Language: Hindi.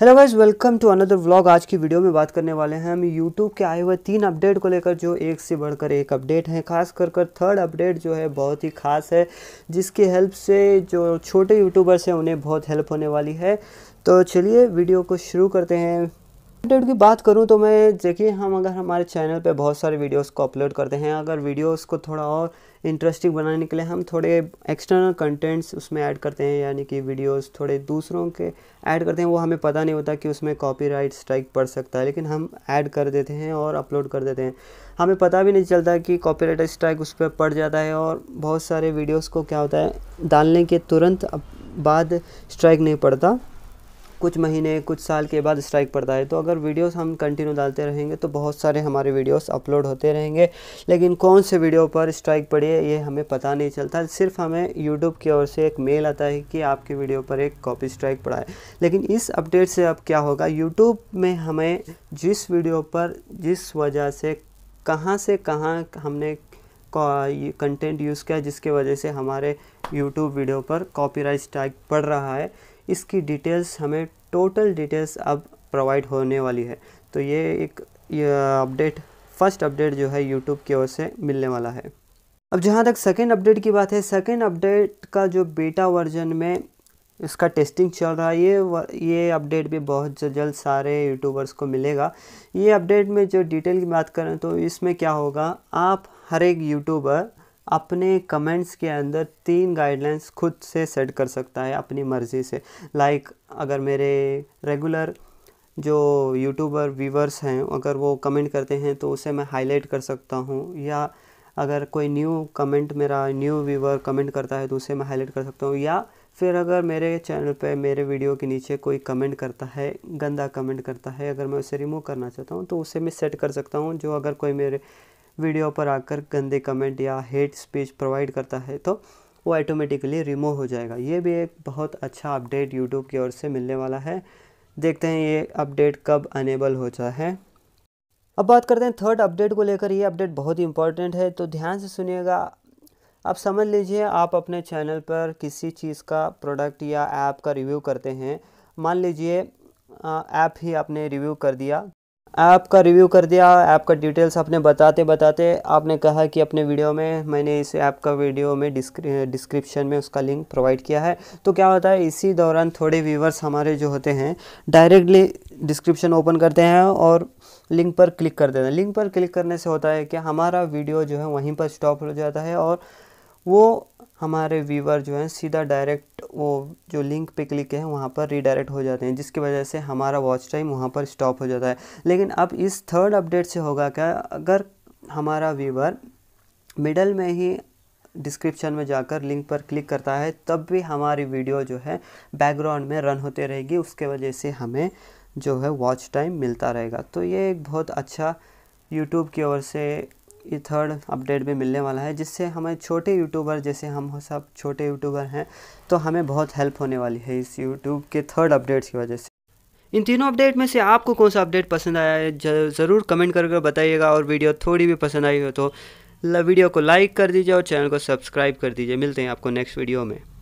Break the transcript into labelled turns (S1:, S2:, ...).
S1: hello guys welcome to another vlog आज की वीडियो में बात करने वाले हैं हम यूट्यूब के आए हुए तीन अपडेट को लेकर जो एक से बढ़कर एक अपडेट है खास कर कर थर्ड अपडेट जो है बहुत ही खास है जिसकी हेल्प से जो छोटे यूट्यूबर्स हैं उन्हें बहुत हेल्प होने वाली है तो चलिए वीडियो को शुरू करते हैं अपडेट की बात करूं तो मैं देखिए हम अगर हमारे चैनल पे बहुत सारे वीडियोस को अपलोड करते हैं अगर वीडियोस को थोड़ा और इंटरेस्टिंग बनाने के लिए हम थोड़े एक्सटर्नल कंटेंट्स उसमें ऐड करते हैं यानी कि वीडियोस थोड़े दूसरों के ऐड करते हैं वो हमें पता नहीं होता कि उसमें कॉपीराइट स्ट्राइक पड़ सकता है लेकिन हम ऐड कर देते हैं और अपलोड कर देते हैं हमें पता भी नहीं चलता कि कॉपीराइट स्ट्राइक उस पर पड़ जाता है और बहुत सारे वीडियोज़ को क्या होता है डालने के तुरंत बाद स्ट्राइक नहीं पड़ता कुछ महीने कुछ साल के बाद स्ट्राइक पड़ता है तो अगर वीडियोस हम कंटिन्यू डालते रहेंगे तो बहुत सारे हमारे वीडियोस अपलोड होते रहेंगे लेकिन कौन से वीडियो पर स्ट्राइक पड़ी है ये हमें पता नहीं चलता सिर्फ हमें यूट्यूब की ओर से एक मेल आता है कि आपके वीडियो पर एक कॉपी स्ट्राइक पड़ा है लेकिन इस अपडेट से अब क्या होगा यूट्यूब में हमें जिस वीडियो पर जिस वजह से कहाँ से कहाँ हमने कंटेंट यूज़ किया जिसके वजह से हमारे यूट्यूब वीडियो पर कॉपीराइट स्ट्राइक पड़ रहा है इसकी डिटेल्स हमें टोटल डिटेल्स अब प्रोवाइड होने वाली है तो ये एक अपडेट फर्स्ट अपडेट जो है यूट्यूब की ओर से मिलने वाला है अब जहाँ तक सेकेंड अपडेट की बात है सेकेंड अपडेट का जो बेटा वर्जन में इसका टेस्टिंग चल रहा है ये ये अपडेट भी बहुत जल्द सारे यूट्यूबर्स को मिलेगा ये अपडेट में जो डिटेल की बात करें तो इसमें क्या होगा आप हर एक यूट्यूबर अपने कमेंट्स के अंदर तीन गाइडलाइंस खुद से सेट कर सकता है अपनी मर्ज़ी से लाइक like, अगर मेरे रेगुलर जो यूट्यूबर व्यूवर्स हैं अगर वो कमेंट करते हैं तो उसे मैं हाईलाइट कर सकता हूँ या अगर कोई न्यू कमेंट मेरा न्यू व्यूवर कमेंट करता है तो उसे मैं हाईलाइट कर सकता हूँ या फिर अगर मेरे चैनल पे मेरे वीडियो के नीचे कोई कमेंट करता है गंदा कमेंट करता है अगर मैं उसे रिमूव करना चाहता हूँ तो उसे मैं सेट कर सकता हूँ जो अगर कोई मेरे वीडियो पर आकर गंदे कमेंट या हेट स्पीच प्रोवाइड करता है तो वो ऑटोमेटिकली रिमूव हो जाएगा ये भी एक बहुत अच्छा अपडेट यूट्यूब की ओर से मिलने वाला है देखते हैं ये अपडेट कब अनेबल होता है अब बात करते हैं थर्ड अपडेट को लेकर ये अपडेट बहुत ही इंपॉर्टेंट है तो ध्यान से सुनिएगा आप समझ लीजिए आप अपने चैनल पर किसी चीज़ का प्रोडक्ट या ऐप का रिव्यू करते हैं मान लीजिए ऐप ही आपने रिव्यू कर दिया ऐप का रिव्यू कर दिया ऐप का डिटेल्स आपने बताते बताते आपने कहा कि अपने वीडियो में मैंने इस ऐप का वीडियो में डिस्क्रिप्शन में उसका लिंक प्रोवाइड किया है तो क्या होता है इसी दौरान थोड़े व्यूवर्स हमारे जो होते हैं डायरेक्टली डिस्क्रिप्शन ओपन करते हैं और लिंक पर क्लिक कर देते हैं लिंक पर क्लिक करने से होता है कि हमारा वीडियो जो है वहीं पर स्टॉप हो जाता है और वो हमारे व्यूवर जो हैं सीधा डायरेक्ट वो जो लिंक पे क्लिक है वहाँ पर रीडायरेक्ट हो जाते हैं जिसकी वजह से हमारा वॉच टाइम वहाँ पर स्टॉप हो जाता है लेकिन अब इस थर्ड अपडेट से होगा क्या अगर हमारा व्यूवर मिडल में ही डिस्क्रिप्शन में जाकर लिंक पर क्लिक करता है तब भी हमारी वीडियो जो है बैकग्राउंड में रन होते रहेगी उसके वजह से हमें जो है वॉच टाइम मिलता रहेगा तो ये एक बहुत अच्छा यूट्यूब की ओर से ये थर्ड अपडेट भी मिलने वाला है जिससे हमें छोटे यूट्यूबर जैसे हम सब छोटे यूट्यूबर हैं तो हमें बहुत हेल्प होने वाली है इस यूट्यूब के थर्ड अपडेट्स की वजह से इन तीनों अपडेट में से आपको कौन सा अपडेट पसंद आया है ज़रूर कमेंट करके कर बताइएगा और वीडियो थोड़ी भी पसंद आई हो तो वीडियो को लाइक कर दीजिए और चैनल को सब्सक्राइब कर दीजिए मिलते हैं आपको नेक्स्ट वीडियो में